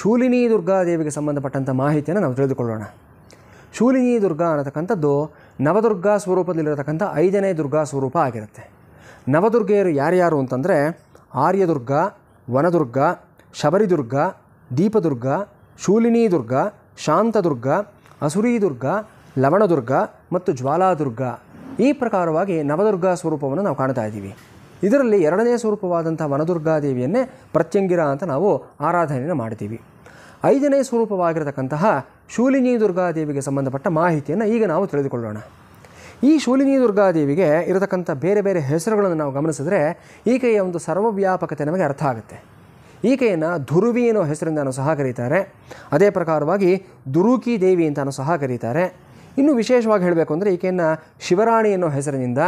ಶೂಲಿನಿ ದುರ್ಗಾದೇವಿಗೆ ಸಂಬಂಧಪಟ್ಟಂಥ ಮಾಹಿತಿಯನ್ನು ನಾವು ತಿಳಿದುಕೊಳ್ಳೋಣ ಶೂಲಿನಿ ದುರ್ಗಾ ಅನ್ನತಕ್ಕಂಥದ್ದು ನವದುರ್ಗಾ ಸ್ವರೂಪದಲ್ಲಿರತಕ್ಕಂಥ ಐದನೇ ದುರ್ಗಾ ಸ್ವರೂಪ ಆಗಿರುತ್ತೆ ನವದುರ್ಗೆಯರು ಯಾರ್ಯಾರು ಅಂತಂದರೆ ಆರ್ಯದುರ್ಗ ವನದುರ್ಗ ಶಬರಿದುರ್ಗ ದೀಪದುರ್ಗ ಶೂಲಿನಿ ದುರ್ಗ ಶಾಂತದುರ್ಗ ಅಸುರೀದುರ್ಗ ಲವಣದುರ್ಗ ಮತ್ತು ಜ್ವಾಲಾದುರ್ಗ ಈ ಪ್ರಕಾರವಾಗಿ ನವದುರ್ಗಾ ಸ್ವರೂಪವನ್ನು ನಾವು ಕಾಣ್ತಾ ಇದ್ದೀವಿ ಇದರಲ್ಲಿ ಎರಡನೇ ಸ್ವರೂಪವಾದಂಥ ವನದುರ್ಗಾದೇವಿಯನ್ನೇ ಪ್ರತ್ಯಂಗಿರ ಅಂತ ನಾವು ಆರಾಧನೆಯನ್ನು ಮಾಡ್ತೀವಿ ಐದನೇ ಸ್ವರೂಪವಾಗಿರತಕ್ಕಂತಹ ಶೂಲಿನಿ ದುರ್ಗಾದೇವಿಗೆ ಸಂಬಂಧಪಟ್ಟ ಮಾಹಿತಿಯನ್ನು ಈಗ ನಾವು ತಿಳಿದುಕೊಳ್ಳೋಣ ಈ ಶೂಲಿನಿ ದುರ್ಗಾದೇವಿಗೆ ಇರತಕ್ಕಂಥ ಬೇರೆ ಬೇರೆ ಹೆಸರುಗಳನ್ನು ನಾವು ಗಮನಿಸಿದರೆ ಈಕೆಯ ಒಂದು ಸರ್ವವ್ಯಾಪಕತೆ ನಮಗೆ ಅರ್ಥ ಆಗುತ್ತೆ ಈಕೆಯನ್ನು ಧುರುವಿ ಅನ್ನೋ ಹೆಸರಿಂದನೂ ಸಹ ಕರೀತಾರೆ ಅದೇ ಪ್ರಕಾರವಾಗಿ ದುರುಕಿ ದೇವಿ ಅಂತಲೂ ಸಹ ಕರೀತಾರೆ ಇನ್ನು ವಿಶೇಷವಾಗಿ ಹೇಳಬೇಕು ಅಂದರೆ ಈಕೆಯನ್ನು ಶಿವರಾಣಿ ಅನ್ನೋ ಹೆಸರಿನಿಂದ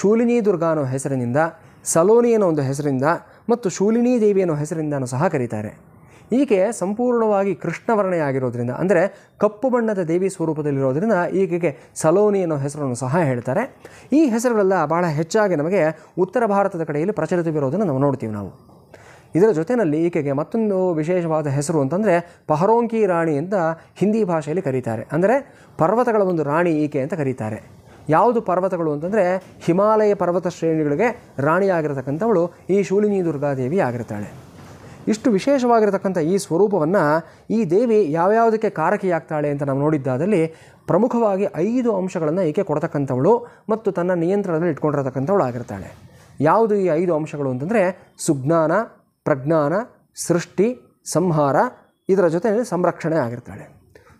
ಶೂಲಿನಿ ದುರ್ಗಾ ಅನ್ನೋ ಹೆಸರಿನಿಂದ ಸಲೋನಿ ಅನ್ನೋ ಒಂದು ಹೆಸರಿಂದ ಮತ್ತು ಶೂಲಿನಿ ದೇವಿ ಅನ್ನೋ ಹೆಸರಿಂದನೂ ಸಹ ಕರೀತಾರೆ ಈಕೆ ಸಂಪೂರ್ಣವಾಗಿ ಕೃಷ್ಣವರ್ಣೆಯಾಗಿರೋದ್ರಿಂದ ಅಂದರೆ ಕಪ್ಪು ಬಣ್ಣದ ದೇವಿ ಸ್ವರೂಪದಲ್ಲಿರೋದ್ರಿಂದ ಈಕೆಗೆ ಸಲೋನಿ ಅನ್ನೋ ಹೆಸರನ್ನು ಸಹ ಹೇಳ್ತಾರೆ ಈ ಹೆಸರುಗಳೆಲ್ಲ ಬಹಳ ಹೆಚ್ಚಾಗಿ ನಮಗೆ ಉತ್ತರ ಭಾರತದ ಕಡೆಯಲ್ಲಿ ಪ್ರಚಲಿತವಿರೋದನ್ನು ನಾವು ನೋಡ್ತೀವಿ ನಾವು ಇದರ ಜೊತೆಯಲ್ಲಿ ಈಕೆಗೆ ಮತ್ತೊಂದು ವಿಶೇಷವಾದ ಹೆಸರು ಅಂತಂದರೆ ಪಹರೋಂಕಿ ರಾಣಿ ಅಂತ ಹಿಂದಿ ಭಾಷೆಯಲ್ಲಿ ಕರೀತಾರೆ ಅಂದರೆ ಪರ್ವತಗಳ ಒಂದು ರಾಣಿ ಈಕೆ ಅಂತ ಕರೀತಾರೆ ಯಾವುದು ಪರ್ವತಗಳು ಅಂತಂದರೆ ಹಿಮಾಲಯ ಪರ್ವತ ಶ್ರೇಣಿಗಳಿಗೆ ರಾಣಿಯಾಗಿರತಕ್ಕಂಥವಳು ಈ ಶೂಲಿನಿ ದುರ್ಗಾದೇವಿ ಆಗಿರ್ತಾಳೆ ಇಷ್ಟು ವಿಶೇಷವಾಗಿರತಕ್ಕಂಥ ಈ ಸ್ವರೂಪವನ್ನು ಈ ದೇವಿ ಯಾವ್ಯಾವುದಕ್ಕೆ ಕಾರಕಿಯಾಗ್ತಾಳೆ ಅಂತ ನಾವು ನೋಡಿದ್ದಾದಲ್ಲಿ ಪ್ರಮುಖವಾಗಿ ಐದು ಅಂಶಗಳನ್ನು ಈಕೆ ಕೊಡತಕ್ಕಂಥವಳು ಮತ್ತು ತನ್ನ ನಿಯಂತ್ರಣದಲ್ಲಿ ಇಟ್ಕೊಂಡಿರತಕ್ಕಂಥವಳು ಆಗಿರ್ತಾಳೆ ಯಾವುದು ಈ ಐದು ಅಂಶಗಳು ಅಂತಂದರೆ ಸುಜ್ಞಾನ ಪ್ರಜ್ಞಾನ ಸೃಷ್ಟಿ ಸಂಹಾರ ಇದರ ಜೊತೆ ಸಂರಕ್ಷಣೆ ಆಗಿರ್ತಾಳೆ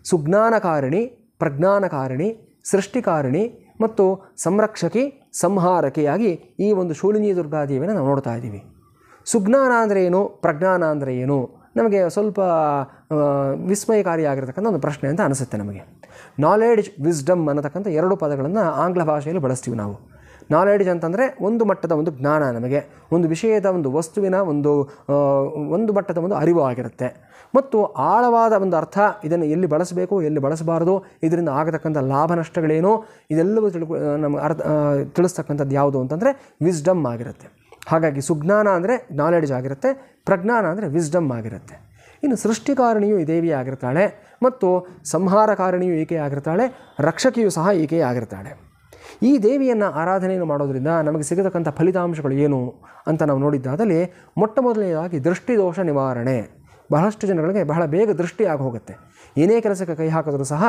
ಸುಜ್ಞಾನಕಾರಿಣಿ ಪ್ರಜ್ಞಾನಕಾರಿಣಿ ಸೃಷ್ಟಿಕಾರಿಣಿ ಮತ್ತು ಸಂರಕ್ಷಕಿ ಸಂಹಾರಕಿಯಾಗಿ ಈ ಒಂದು ಶೂಲಿನಿ ದುರ್ಗಾದೇವಿಯನ್ನು ನಾವು ನೋಡ್ತಾ ಇದ್ದೀವಿ ಸುಜ್ಞಾನ ಅಂದರೆ ಏನು ಪ್ರಜ್ಞಾನ ಅಂದರೆ ಏನು ನಮಗೆ ಸ್ವಲ್ಪ ವಿಸ್ಮಯಕಾರಿಯಾಗಿರ್ತಕ್ಕಂಥ ಒಂದು ಪ್ರಶ್ನೆ ಅಂತ ಅನಿಸುತ್ತೆ ನಮಗೆ ನಾಲೆಡ್ಜ್ ವಿಸ್ಡಮ್ ಅನ್ನತಕ್ಕಂಥ ಎರಡು ಪದಗಳನ್ನು ಆಂಗ್ಲ ಭಾಷೆಯಲ್ಲಿ ಬಳಸ್ತೀವಿ ನಾವು ನಾಲೆಡ್ಜ್ ಅಂತಂದರೆ ಒಂದು ಮಟ್ಟದ ಒಂದು ಜ್ಞಾನ ನಮಗೆ ಒಂದು ವಿಷಯದ ಒಂದು ವಸ್ತುವಿನ ಒಂದು ಒಂದು ಮಟ್ಟದ ಒಂದು ಅರಿವು ಆಗಿರುತ್ತೆ ಮತ್ತು ಆಳವಾದ ಒಂದು ಅರ್ಥ ಇದನ್ನು ಎಲ್ಲಿ ಬಳಸಬೇಕು ಎಲ್ಲಿ ಬಳಸಬಾರದು ಇದರಿಂದ ಆಗತಕ್ಕಂಥ ಲಾಭ ನಷ್ಟಗಳೇನು ಇದೆಲ್ಲವೂ ತಿಳ್ಕೊ ನಮ್ಮ ಅರ್ಥ ತಿಳಿಸ್ತಕ್ಕಂಥದ್ದು ಯಾವುದು ಅಂತಂದರೆ ವಿಸ್ಡಮ್ ಆಗಿರುತ್ತೆ ಹಾಗಾಗಿ ಸುಜ್ಞಾನ ಅಂದರೆ ನಾಲೆಡ್ಜ್ ಆಗಿರುತ್ತೆ ಪ್ರಜ್ಞಾನ ಅಂದರೆ ವಿಸ್ಡಮ್ ಆಗಿರುತ್ತೆ ಇನ್ನು ಸೃಷ್ಟಿಕಾರಣಿಯು ಈ ದೇವಿ ಆಗಿರ್ತಾಳೆ ಮತ್ತು ಸಂಹಾರಕಾರಣಿಯು ಈಕೆ ಆಗಿರ್ತಾಳೆ ರಕ್ಷಕಿಯು ಸಹ ಈಕೆ ಆಗಿರ್ತಾಳೆ ಈ ದೇವಿಯನ್ನು ಆರಾಧನೆಯನ್ನು ಮಾಡೋದರಿಂದ ನಮಗೆ ಸಿಗತಕ್ಕಂಥ ಫಲಿತಾಂಶಗಳು ಏನು ಅಂತ ನಾವು ನೋಡಿದ್ದಾದಲ್ಲಿ ಮೊಟ್ಟ ಮೊದಲನೆಯದಾಗಿ ದೃಷ್ಟಿದೋಷ ನಿವಾರಣೆ ಬಹಳಷ್ಟು ಜನಗಳಿಗೆ ಬಹಳ ಬೇಗ ದೃಷ್ಟಿ ಆಗಿ ಹೋಗುತ್ತೆ ಏನೇ ಕೆಲಸಕ್ಕೆ ಕೈ ಹಾಕಿದ್ರೂ ಸಹ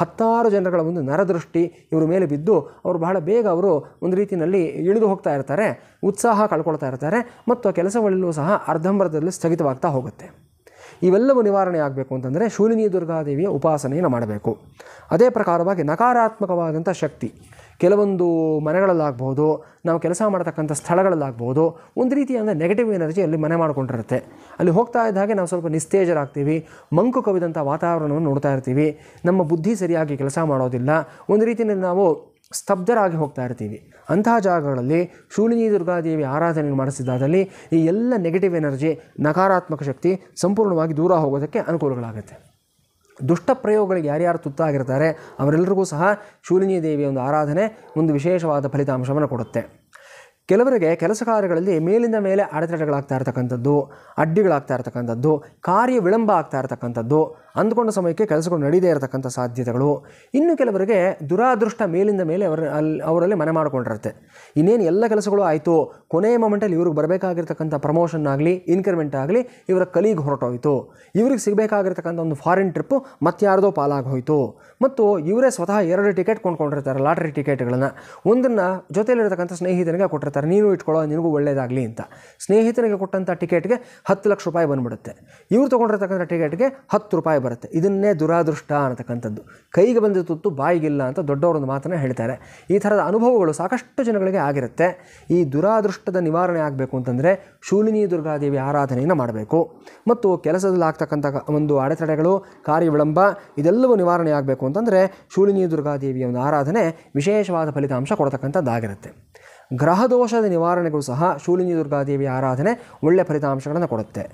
ಹತ್ತಾರು ಜನಗಳ ಒಂದು ನರದೃಷ್ಟಿ ಇವರ ಮೇಲೆ ಬಿದ್ದು ಅವರು ಬಹಳ ಬೇಗ ಅವರು ಒಂದು ರೀತಿಯಲ್ಲಿ ಇಳಿದು ಹೋಗ್ತಾ ಇರ್ತಾರೆ ಉತ್ಸಾಹ ಕಳ್ಕೊಳ್ತಾ ಇರ್ತಾರೆ ಮತ್ತು ಆ ಕೆಲಸಗಳಲ್ಲೂ ಸಹ ಅರ್ಧಂಬರ್ಧದಲ್ಲಿ ಸ್ಥಗಿತವಾಗ್ತಾ ಹೋಗುತ್ತೆ ಇವೆಲ್ಲವೂ ನಿವಾರಣೆ ಆಗಬೇಕು ಅಂತಂದರೆ ಶೂಲಿನಿ ದುರ್ಗಾದೇವಿಯ ಉಪಾಸನೆಯನ್ನು ಮಾಡಬೇಕು ಅದೇ ಪ್ರಕಾರವಾಗಿ ನಕಾರಾತ್ಮಕವಾದಂಥ ಶಕ್ತಿ ಕೆಲವೊಂದು ಮನೆಗಳಲ್ಲಾಗ್ಬೋದು ನಾವು ಕೆಲಸ ಮಾಡ್ತಕ್ಕಂಥ ಸ್ಥಳಗಳಲ್ಲಾಗ್ಬೋದು ಒಂದು ರೀತಿಯಾದ ನೆಗೆಟಿವ್ ಎನರ್ಜಿ ಅಲ್ಲಿ ಮನೆ ಮಾಡಿಕೊಂಡಿರುತ್ತೆ ಅಲ್ಲಿ ಹೋಗ್ತಾ ಇದ್ದಾಗೆ ನಾವು ಸ್ವಲ್ಪ ನಿಸ್ತೇಜರಾಗ್ತೀವಿ ಮಂಕು ಕವಿದಂಥ ವಾತಾವರಣವನ್ನು ನೋಡ್ತಾ ಇರ್ತೀವಿ ನಮ್ಮ ಬುದ್ಧಿ ಸರಿಯಾಗಿ ಕೆಲಸ ಮಾಡೋದಿಲ್ಲ ಒಂದು ರೀತಿಯಲ್ಲಿ ನಾವು ಸ್ತಬ್ಧರಾಗಿ ಹೋಗ್ತಾ ಇರ್ತೀವಿ ಅಂತಹ ಜಾಗಗಳಲ್ಲಿ ಶೂಲಿನಿ ದುರ್ಗಾದೇವಿ ಆರಾಧನೆ ಮಾಡಿಸಿದಾದಲ್ಲಿ ಈ ಎಲ್ಲ ನೆಗೆಟಿವ್ ಎನರ್ಜಿ ನಕಾರಾತ್ಮಕ ಶಕ್ತಿ ಸಂಪೂರ್ಣವಾಗಿ ದೂರ ಹೋಗೋದಕ್ಕೆ ಅನುಕೂಲಗಳಾಗುತ್ತೆ ದುಷ್ಟ ಪ್ರಯೋಗಗಳಿಗೆ ಯಾರ್ಯಾರು ತುತ್ತಾಗಿರ್ತಾರೆ ಅವರೆಲ್ಲರಿಗೂ ಸಹ ಶೂಲಿನಿ ದೇವಿಯ ಒಂದು ಆರಾಧನೆ ಒಂದು ವಿಶೇಷವಾದ ಫಲಿತಾಂಶವನ್ನು ಕೊಡುತ್ತೆ ಕೆಲವರಿಗೆ ಕೆಲಸ ಕಾರ್ಯಗಳಲ್ಲಿ ಮೇಲಿಂದ ಮೇಲೆ ಅಡೆತಡೆಗಳಾಗ್ತಾ ಇರತಕ್ಕಂಥದ್ದು ಅಡ್ಡಿಗಳಾಗ್ತಾ ಇರ್ತಕ್ಕಂಥದ್ದು ಕಾರ್ಯ ವಿಳಂಬ ಆಗ್ತಾ ಇರ್ತಕ್ಕಂಥದ್ದು ಅಂದ್ಕೊಂಡ ಸಮಯಕ್ಕೆ ಕೆಲಸಗಳು ನಡೀದೇ ಇರತಕ್ಕಂಥ ಸಾಧ್ಯತೆಗಳು ಇನ್ನು ಕೆಲವರಿಗೆ ದುರಾದೃಷ್ಟ ಮೇಲಿಂದ ಮೇಲೆ ಅವರ ಅಲ್ಲಿ ಅವರಲ್ಲಿ ಮನೆ ಮಾಡಿಕೊಂಡಿರುತ್ತೆ ಇನ್ನೇನು ಎಲ್ಲ ಕೆಲಸಗಳು ಆಯಿತು ಕೊನೆಯ ಮೊಮೆಂಟಲ್ಲಿ ಇವ್ರಿಗೆ ಬರಬೇಕಾಗಿರ್ತಕ್ಕಂಥ ಪ್ರಮೋಷನ್ ಆಗಲಿ ಇನ್ಕ್ರಿಮೆಂಟ್ ಆಗಲಿ ಇವರ ಕಲೀಗೆ ಹೊರಟೋಯ್ತು ಇವ್ರಿಗೆ ಸಿಗಬೇಕಾಗಿರ್ತಕ್ಕಂಥ ಒಂದು ಫಾರಿನ್ ಟ್ರಿಪ್ಪು ಮತ್ತಾರ್ದೋ ಪಾಲಾಗಿ ಹೋಯಿತು ಮತ್ತು ಇವರೇ ಸ್ವತಃ ಎರಡು ಟಿಕೆಟ್ ಕೊಂಡ್ಕೊಂಡಿರ್ತಾರೆ ಲಾಟ್ರಿ ಟಿಕೆಟ್ಗಳನ್ನು ಒಂದನ್ನು ಜೊತೆಯಲ್ಲಿರ್ತಕ್ಕಂಥ ಸ್ನೇಹಿತನಿಗೆ ಕೊಟ್ಟಿರ್ತಾರೆ ಮಾಡ್ತಾರೆ ನೀನು ಇಟ್ಕೊಳ್ಳೋ ನಿನಗೂ ಒಳ್ಳೆಯದಾಗಲಿ ಅಂತ ಸ್ನೇಹಿತರಿಗೆ ಕೊಟ್ಟಂಥ ಟಿಕೆಟ್ಗೆ ಹತ್ತು ಲಕ್ಷ ರೂಪಾಯಿ ಬಂದುಬಿಡುತ್ತೆ ಇವ್ರು ತೊಗೊಂಡಿರ್ತಕ್ಕಂಥ ಟಿಕೆಟ್ಗೆ ಹತ್ತು ರೂಪಾಯಿ ಬರುತ್ತೆ ಇದನ್ನೇ ದುರಾದೃಷ್ಟ ಅನ್ನತಕ್ಕಂಥದ್ದು ಕೈಗೆ ಬಂದ ತುತ್ತು ಬಾಯಿಗಿಲ್ಲ ಅಂತ ದೊಡ್ಡವರೊಂದು ಮಾತನ್ನು ಹೇಳ್ತಾರೆ ಈ ಥರದ ಅನುಭವಗಳು ಸಾಕಷ್ಟು ಜನಗಳಿಗೆ ಆಗಿರುತ್ತೆ ಈ ದುರಾದೃಷ್ಟದ ನಿವಾರಣೆ ಆಗಬೇಕು ಅಂತಂದರೆ ಶೂಲಿನಿ ದುರ್ಗಾದೇವಿ ಆರಾಧನೆಯನ್ನು ಮಾಡಬೇಕು ಮತ್ತು ಕೆಲಸದಲ್ಲಿ ಆಗ್ತಕ್ಕಂಥ ಒಂದು ಅಡೆತಡೆಗಳು ಕಾರ್ಯ ವಿಳಂಬ ಇದೆಲ್ಲವೂ ನಿವಾರಣೆ ಆಗಬೇಕು ಅಂತಂದರೆ ಶೂಲಿನಿ ದುರ್ಗಾದೇವಿಯ ಒಂದು ಆರಾಧನೆ ವಿಶೇಷವಾದ ಫಲಿತಾಂಶ ಕೊಡ್ತಕ್ಕಂಥದ್ದಾಗಿರುತ್ತೆ ಗ್ರಹದೋಷದ ನಿವಾರಣೆಗಳು ಸಹ ಶೂಲಿನಿ ದುರ್ಗಾದೇವಿಯ ಆರಾಧನೆ ಒಳ್ಳೆಯ ಫಲಿತಾಂಶಗಳನ್ನು ಕೊಡುತ್ತೆ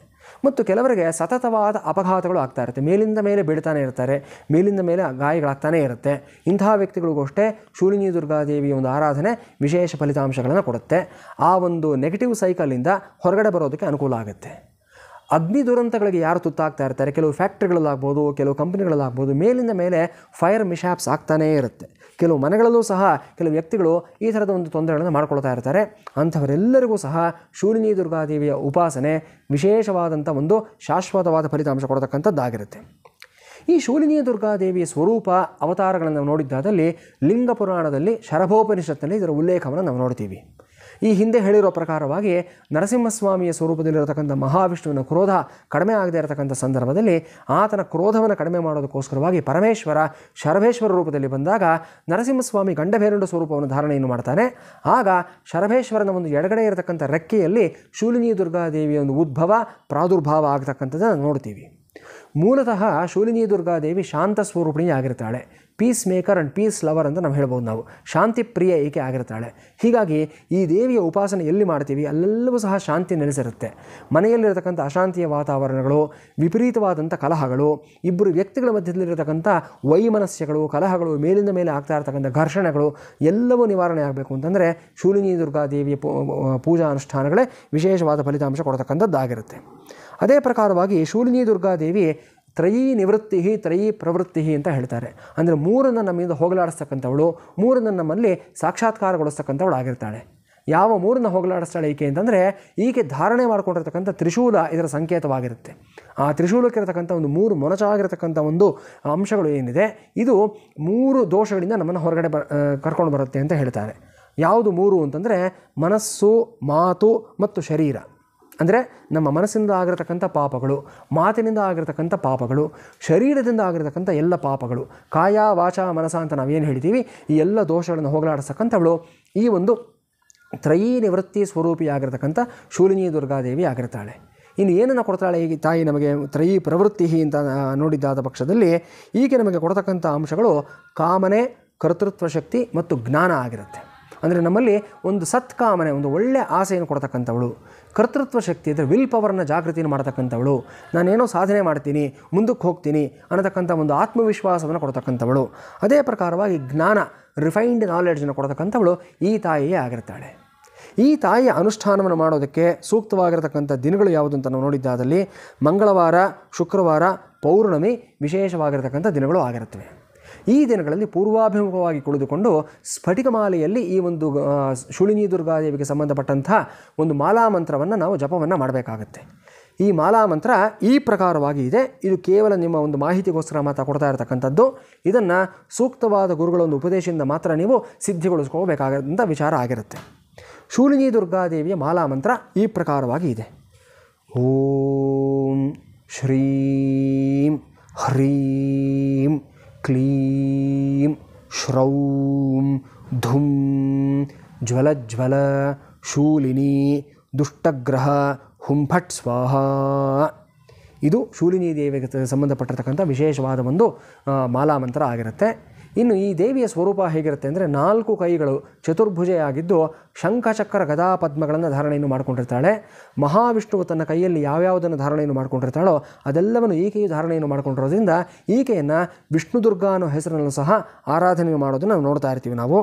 ಮತ್ತು ಕೆಲವರಿಗೆ ಸತತವಾದ ಅಪಘಾತಗಳು ಆಗ್ತಾ ಇರುತ್ತೆ ಮೇಲಿಂದ ಮೇಲೆ ಬೀಳ್ತಾನೆ ಇರ್ತಾರೆ ಮೇಲಿಂದ ಮೇಲೆ ಗಾಯಗಳಾಗ್ತಾನೇ ಇರುತ್ತೆ ಇಂತಹ ವ್ಯಕ್ತಿಗಳಿಗೂ ಅಷ್ಟೇ ಶೂಲಿನಿ ದುರ್ಗಾದೇವಿಯ ಒಂದು ಆರಾಧನೆ ವಿಶೇಷ ಫಲಿತಾಂಶಗಳನ್ನು ಕೊಡುತ್ತೆ ಆ ಒಂದು ನೆಗೆಟಿವ್ ಸೈಕಲಿಂದ ಹೊರಗಡೆ ಬರೋದಕ್ಕೆ ಅನುಕೂಲ ಆಗುತ್ತೆ ಅಗ್ನಿ ದುರಂತಗಳಿಗೆ ಯಾರು ತುತ್ತಾಗ್ತಾ ಇರ್ತಾರೆ ಕೆಲವು ಫ್ಯಾಕ್ಟ್ರಿಗಳಲ್ಲಾಗ್ಬೋದು ಕೆಲವು ಕಂಪ್ನಿಗಳಲ್ಲಾಗ್ಬೋದು ಮೇಲಿಂದ ಮೇಲೆ ಫೈರ್ ಮಿಶಾಪ್ಸ್ ಆಗ್ತಾನೇ ಇರುತ್ತೆ ಕೆಲವು ಮನೆಗಳಲ್ಲೂ ಸಹ ಕೆಲವು ವ್ಯಕ್ತಿಗಳು ಈ ಥರದ ಒಂದು ತೊಂದರೆಗಳನ್ನು ಮಾಡ್ಕೊಳ್ತಾ ಇರ್ತಾರೆ ಅಂಥವರೆಲ್ಲರಿಗೂ ಸಹ ಶೂಲಿನಿ ದುರ್ಗಾದೇವಿಯ ಉಪಾಸನೆ ವಿಶೇಷವಾದಂಥ ಒಂದು ಶಾಶ್ವತವಾದ ಫಲಿತಾಂಶ ಕೊಡತಕ್ಕಂಥದ್ದಾಗಿರುತ್ತೆ ಈ ಶೂಲಿನಿ ದುರ್ಗಾದೇವಿಯ ಸ್ವರೂಪ ಅವತಾರಗಳನ್ನು ನಾವು ನೋಡಿದ್ದಾದಲ್ಲಿ ಲಿಂಗ ಪುರಾಣದಲ್ಲಿ ಶರಭೋಪನಿಷತ್ತಿನಲ್ಲಿ ಇದರ ಉಲ್ಲೇಖವನ್ನು ನಾವು ನೋಡ್ತೀವಿ ಈ ಹಿಂದೆ ಹೇಳಿರೋ ಪ್ರಕಾರವಾಗಿ ನರಸಿಂಹಸ್ವಾಮಿಯ ಸ್ವರೂಪದಲ್ಲಿರತಕ್ಕಂಥ ಮಹಾವಿಷ್ಣುವಿನ ಕ್ರೋಧ ಕಡಿಮೆ ಆಗದೇ ಇರತಕ್ಕಂಥ ಸಂದರ್ಭದಲ್ಲಿ ಆತನ ಕ್ರೋಧವನ್ನು ಕಡಿಮೆ ಮಾಡೋದಕ್ಕೋಸ್ಕರವಾಗಿ ಪರಮೇಶ್ವರ ಶರಭೇಶ್ವರ ರೂಪದಲ್ಲಿ ಬಂದಾಗ ನರಸಿಂಹಸ್ವಾಮಿ ಗಂಡಭೇರುಂಡ ಸ್ವರೂಪವನ್ನು ಧಾರಣೆಯನ್ನು ಮಾಡ್ತಾನೆ ಆಗ ಶರಭೇಶ್ವರನ ಒಂದು ಎಡಗಡೆ ಇರತಕ್ಕಂಥ ರೆಕ್ಕೆಯಲ್ಲಿ ಶೂಲಿನಿ ದುರ್ಗಾದೇವಿಯ ಒಂದು ಉದ್ಭವ ಪ್ರಾದುರ್ಭಾವ ಆಗ್ತಕ್ಕಂಥದ್ದನ್ನು ನೋಡ್ತೀವಿ ಮೂಲತಃ ಶೂಲಿನಿ ದುರ್ಗಾದೇವಿ ಶಾಂತ ಸ್ವರೂಪಿಣಿ ಆಗಿರ್ತಾಳೆ peace maker and peace lover ಅಂತ ನಾವು ಹೇಳ್ಬೋದು ನಾವು ಶಾಂತಿ ಪ್ರಿಯ ಏಕೆ ಆಗಿರ್ತಾಳೆ ಹೀಗಾಗಿ ಈ ದೇವಿಯ ಉಪಾಸನೆ ಎಲ್ಲಿ ಮಾಡ್ತೀವಿ ಅಲ್ಲೆಲ್ಲವೂ ಸಹ ಶಾಂತಿ ನೆಲೆಸಿರುತ್ತೆ ಮನೆಯಲ್ಲಿರತಕ್ಕಂಥ ಅಶಾಂತಿಯ ವಾತಾವರಣಗಳು ವಿಪರೀತವಾದಂಥ ಕಲಹಗಳು ಇಬ್ಬರು ವ್ಯಕ್ತಿಗಳ ಮಧ್ಯದಲ್ಲಿರತಕ್ಕಂಥ ವೈಮನಸ್ಯಗಳು ಕಲಹಗಳು ಮೇಲಿಂದ ಮೇಲೆ ಆಗ್ತಾ ಇರತಕ್ಕಂಥ ಘರ್ಷಣೆಗಳು ಎಲ್ಲವೂ ನಿವಾರಣೆ ಆಗಬೇಕು ಅಂತಂದರೆ ಶೂಲಿನಿ ದುರ್ಗಾದೇವಿಯ ಪೂಜಾ ಅನುಷ್ಠಾನಗಳೇ ವಿಶೇಷವಾದ ಫಲಿತಾಂಶ ಕೊಡ್ತಕ್ಕಂಥದ್ದಾಗಿರುತ್ತೆ ಅದೇ ಪ್ರಕಾರವಾಗಿ ಶೂಲಿನಿ ದುರ್ಗಾದೇವಿ ತ್ರಯೀ ನಿವೃತ್ತಿ ತ್ರಯೀ ಪ್ರವೃತ್ತಿ ಅಂತ ಹೇಳ್ತಾರೆ ಅಂದರೆ ಮೂರನ್ನು ನಮ್ಮಿಂದ ಹೋಗಲಾಡಿಸ್ತಕ್ಕಂಥವಳು ಮೂರನ್ನು ನಮ್ಮಲ್ಲಿ ಸಾಕ್ಷಾತ್ಕಾರಗೊಳಿಸ್ತಕ್ಕಂಥವಳು ಆಗಿರ್ತಾಳೆ ಯಾವ ಮೂರನ್ನ ಹೋಗಲಾಡಿಸ್ತಾಳೆ ಈಕೆ ಅಂತಂದರೆ ಈಕೆ ಧಾರಣೆ ಮಾಡಿಕೊಂಡಿರ್ತಕ್ಕಂಥ ತ್ರಿಶೂಲ ಇದರ ಸಂಕೇತವಾಗಿರುತ್ತೆ ಆ ತ್ರಿಶೂಲಕ್ಕಿರತಕ್ಕಂಥ ಒಂದು ಮೂರು ಮೊನಚಾಗಿರತಕ್ಕಂಥ ಒಂದು ಅಂಶಗಳು ಏನಿದೆ ಇದು ಮೂರು ದೋಷಗಳಿಂದ ನಮ್ಮನ್ನು ಹೊರಗಡೆ ಬ ಕರ್ಕೊಂಡು ಬರುತ್ತೆ ಅಂತ ಹೇಳ್ತಾರೆ ಯಾವುದು ಮೂರು ಅಂತಂದರೆ ಮನಸ್ಸು ಮಾತು ಮತ್ತು ಶರೀರ ಅಂದರೆ ನಮ್ಮ ಮನಸ್ಸಿಂದ ಆಗಿರತಕ್ಕಂಥ ಪಾಪಗಳು ಮಾತಿನಿಂದ ಆಗಿರತಕ್ಕಂಥ ಪಾಪಗಳು ಶರೀರದಿಂದ ಆಗಿರತಕ್ಕಂಥ ಎಲ್ಲ ಪಾಪಗಳು ಕಾಯ ವಾಚ ಮನಸ ಅಂತ ನಾವೇನು ಹೇಳ್ತೀವಿ ಈ ಎಲ್ಲ ದೋಷಗಳನ್ನು ಹೋಗಲಾಡಿಸ್ತಕ್ಕಂಥವಳು ಈ ಒಂದು ತ್ರಯೀ ನಿವೃತ್ತಿ ಸ್ವರೂಪಿಯಾಗಿರ್ತಕ್ಕಂಥ ಶೂಲಿನಿ ದುರ್ಗಾದೇವಿ ಆಗಿರ್ತಾಳೆ ಇನ್ನು ಏನನ್ನು ಕೊಡ್ತಾಳೆ ಈ ತಾಯಿ ನಮಗೆ ತ್ರಯಿ ಪ್ರವೃತ್ತಿ ಅಂತ ನೋಡಿದ್ದಾದ ಪಕ್ಷದಲ್ಲಿ ಈಕೆ ನಮಗೆ ಕೊಡತಕ್ಕಂಥ ಅಂಶಗಳು ಕಾಮನೆ ಕರ್ತೃತ್ವ ಶಕ್ತಿ ಮತ್ತು ಜ್ಞಾನ ಆಗಿರುತ್ತೆ ಅಂದರೆ ನಮ್ಮಲ್ಲಿ ಒಂದು ಸತ್ಕಾಮನೆ ಒಂದು ಒಳ್ಳೆಯ ಆಸೆಯನ್ನು ಕೊಡ್ತಕ್ಕಂಥವಳು ಕರ್ತೃತ್ವ ಶಕ್ತಿ ಅಂದರೆ ವಿಲ್ ಪವರ್ನ ಜಾಗೃತಿನ ಮಾಡ್ತಕ್ಕಂಥವಳು ನಾನೇನೋ ಸಾಧನೆ ಮಾಡ್ತೀನಿ ಮುಂದಕ್ಕೆ ಹೋಗ್ತೀನಿ ಅನ್ನತಕ್ಕಂಥ ಒಂದು ಆತ್ಮವಿಶ್ವಾಸವನ್ನು ಕೊಡ್ತಕ್ಕಂಥವಳು ಅದೇ ಪ್ರಕಾರವಾಗಿ ಜ್ಞಾನ ರಿಫೈನ್ಡ್ ನಾಲೆಡ್ಜನ್ನು ಕೊಡತಕ್ಕಂಥವಳು ಈ ತಾಯಿಯೇ ಆಗಿರ್ತಾಳೆ ಈ ತಾಯಿಯ ಅನುಷ್ಠಾನವನ್ನು ಮಾಡೋದಕ್ಕೆ ಸೂಕ್ತವಾಗಿರತಕ್ಕಂಥ ದಿನಗಳು ಯಾವುದು ಅಂತ ನಾವು ನೋಡಿದ್ದಾದಲ್ಲಿ ಮಂಗಳವಾರ ಶುಕ್ರವಾರ ಪೌರ್ಣಮಿ ವಿಶೇಷವಾಗಿರತಕ್ಕಂಥ ದಿನಗಳು ಆಗಿರುತ್ತವೆ ಈ ದಿನಗಳಲ್ಲಿ ಪೂರ್ವಾಭಿಮುಖವಾಗಿ ಕುಳಿದುಕೊಂಡು ಸ್ಫಟಿಕಮಾಲೆಯಲ್ಲಿ ಈ ಒಂದು ಶುಳಿನಿ ದುರ್ಗಾದೇವಿಗೆ ಸಂಬಂಧಪಟ್ಟಂತಹ ಒಂದು ಮಾಲಾ ಮಂತ್ರವನ್ನು ನಾವು ಜಪವನ್ನು ಮಾಡಬೇಕಾಗತ್ತೆ ಈ ಮಾಲಾ ಮಂತ್ರ ಈ ಪ್ರಕಾರವಾಗಿ ಇದೆ ಇದು ಕೇವಲ ನಿಮ್ಮ ಒಂದು ಮಾಹಿತಿಗೋಸ್ಕರ ಮಾತ್ರ ಕೊಡ್ತಾ ಇರತಕ್ಕಂಥದ್ದು ಇದನ್ನು ಸೂಕ್ತವಾದ ಗುರುಗಳ ಒಂದು ಉಪದೇಶದಿಂದ ಮಾತ್ರ ನೀವು ಸಿದ್ಧಿಗೊಳಿಸ್ಕೋಬೇಕಾಗಂಥ ವಿಚಾರ ಆಗಿರುತ್ತೆ ಶೂಲಿನಿ ದುರ್ಗಾದೇವಿಯ ಮಾಲಾ ಮಂತ್ರ ಈ ಪ್ರಕಾರವಾಗಿ ಇದೆ ಓಂ ಶ್ರೀಂ ಹ್ರೀಂ ಕ್ಲೀಂ ಶ್ರೌಂ ಧುಂ ಜ್ವಲ ಜ್ವಲ ಶೂಲಿನಿ ದುಷ್ಟಗ್ರಹ ಹುಂಫಟ್ ಸ್ವಾಹ ಇದು ಶೂಲಿನಿ ದೇವಿಗೆ ಸಂಬಂಧಪಟ್ಟಿರ್ತಕ್ಕಂಥ ವಿಶೇಷವಾದ ಒಂದು ಮಾಲಾಮಂತ್ರ ಆಗಿರುತ್ತೆ ಇನ್ನು ಈ ದೇವಿಯ ಸ್ವರೂಪ ಹೇಗಿರುತ್ತೆ ಅಂದರೆ ನಾಲ್ಕು ಕೈಗಳು ಚತುರ್ಭುಜೆಯಾಗಿದ್ದು ಶಂಖಚಕ್ರ ಗದಾ ಪದ್ಮಗಳನ್ನು ಧಾರಣೆಯನ್ನು ಮಾಡಿಕೊಂಡಿರ್ತಾಳೆ ಮಹಾವಿಷ್ಣುವು ತನ್ನ ಕೈಯಲ್ಲಿ ಯಾವ್ಯಾವುದನ್ನು ಧಾರಣೆಯನ್ನು ಮಾಡಿಕೊಂಡಿರ್ತಾಳೋ ಅದೆಲ್ಲವನ್ನು ಈಕೆಯು ಧಾರಣೆಯನ್ನು ಮಾಡಿಕೊಂಡಿರೋದ್ರಿಂದ ಈಕೆಯನ್ನು ವಿಷ್ಣು ದುರ್ಗಾ ಅನ್ನೋ ಹೆಸರನ್ನು ಸಹ ಆರಾಧನೆ ಮಾಡೋದನ್ನು ನಾವು ನೋಡ್ತಾ ಇರ್ತೀವಿ ನಾವು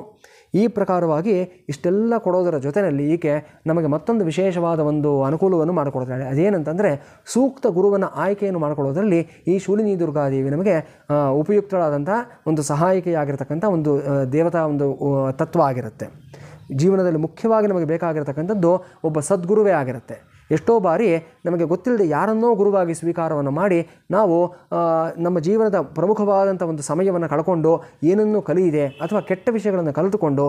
ಈ ಪ್ರಕಾರವಾಗಿ ಇಷ್ಟೆಲ್ಲ ಕೊಡೋದರ ಜೊತೆಯಲ್ಲಿ ಈಕೆ ನಮಗೆ ಮತ್ತೊಂದು ವಿಶೇಷವಾದ ಒಂದು ಅನುಕೂಲವನ್ನು ಮಾಡಿಕೊಡ್ತಾಳೆ ಅದೇನಂತಂದರೆ ಸೂಕ್ತ ಗುರುವನ್ನು ಆಯ್ಕೆಯನ್ನು ಮಾಡಿಕೊಳ್ಳೋದ್ರಲ್ಲಿ ಈ ಶೂಲಿನಿ ದುರ್ಗಾದೇವಿ ನಮಗೆ ಉಪಯುಕ್ತಳಾದಂಥ ಒಂದು ಸಹಾಯ ಆಗಿರತಕ್ಕಂಥ ಒಂದು ದೇವತಾ ಒಂದು ತತ್ವ ಆಗಿರುತ್ತೆ ಜೀವನದಲ್ಲಿ ಮುಖ್ಯವಾಗಿ ನಮಗೆ ಬೇಕಾಗಿರತಕ್ಕಂಥದ್ದು ಒಬ್ಬ ಸದ್ಗುರುವೇ ಆಗಿರುತ್ತೆ ಎಷ್ಟೋ ಬಾರಿ ನಮಗೆ ಗೊತ್ತಿಲ್ಲದೆ ಯಾರನ್ನೋ ಗುರುವಾಗಿ ಸ್ವೀಕಾರವನ್ನು ಮಾಡಿ ನಾವು ನಮ್ಮ ಜೀವನದ ಪ್ರಮುಖವಾದಂಥ ಒಂದು ಸಮಯವನ್ನು ಕಳ್ಕೊಂಡು ಏನನ್ನು ಕಲಿಯಿದೆ ಅಥವಾ ಕೆಟ್ಟ ವಿಷಯಗಳನ್ನು ಕಲಿತುಕೊಂಡು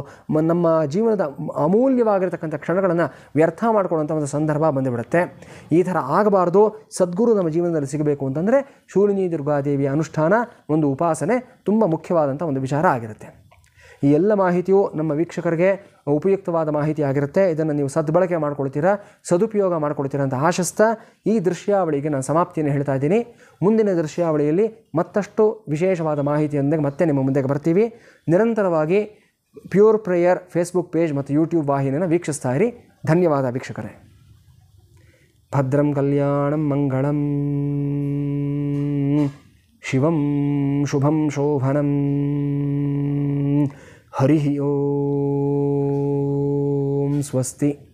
ನಮ್ಮ ಜೀವನದ ಅಮೂಲ್ಯವಾಗಿರತಕ್ಕಂಥ ಕ್ಷಣಗಳನ್ನು ವ್ಯರ್ಥ ಮಾಡಿಕೊಳ್ಳುವಂಥ ಒಂದು ಸಂದರ್ಭ ಬಂದುಬಿಡುತ್ತೆ ಈ ಥರ ಆಗಬಾರ್ದು ಸದ್ಗುರು ನಮ್ಮ ಜೀವನದಲ್ಲಿ ಸಿಗಬೇಕು ಅಂತಂದರೆ ಶೂಲಿನಿ ದುರ್ಗಾದೇವಿಯ ಅನುಷ್ಠಾನ ಒಂದು ಉಪಾಸನೆ ತುಂಬ ಮುಖ್ಯವಾದಂಥ ಒಂದು ವಿಚಾರ ಆಗಿರುತ್ತೆ ಈ ಎಲ್ಲ ಮಾಹಿತಿಯು ನಮ್ಮ ವೀಕ್ಷಕರಿಗೆ ಉಪಯುಕ್ತವಾದ ಮಾಹಿತಿ ಆಗಿರುತ್ತೆ ಇದನ್ನು ನೀವು ಸದ್ಬಳಕೆ ಮಾಡ್ಕೊಳ್ತೀರಾ ಸದುಪಯೋಗ ಮಾಡ್ಕೊಳ್ತೀರಾ ಅಂತ ಆಶಿಸ್ತಾ ಈ ದೃಶ್ಯಾವಳಿಗೆ ನಾನು ಸಮಾಪ್ತಿಯನ್ನು ಹೇಳ್ತಾ ಇದ್ದೀನಿ ಮುಂದಿನ ದೃಶ್ಯಾವಳಿಯಲ್ಲಿ ಮತ್ತಷ್ಟು ವಿಶೇಷವಾದ ಮಾಹಿತಿಯೊಂದಿಗೆ ಮತ್ತೆ ನಿಮ್ಮ ಮುಂದೆಗೆ ಬರ್ತೀವಿ ನಿರಂತರವಾಗಿ ಪ್ಯೂರ್ ಪ್ರೇಯರ್ ಫೇಸ್ಬುಕ್ ಪೇಜ್ ಮತ್ತು ಯೂಟ್ಯೂಬ್ ವಾಹಿನಿಯನ್ನು ವೀಕ್ಷಿಸ್ತಾ ಇರಿ ಧನ್ಯವಾದ ವೀಕ್ಷಕರೇ ಭದ್ರಂ ಕಲ್ಯಾಣಂ ಮಂಗಳಂ ಶಿವಂ ಶುಭಂ ಶೋಭನಂ हरिः ओ स्वस्ति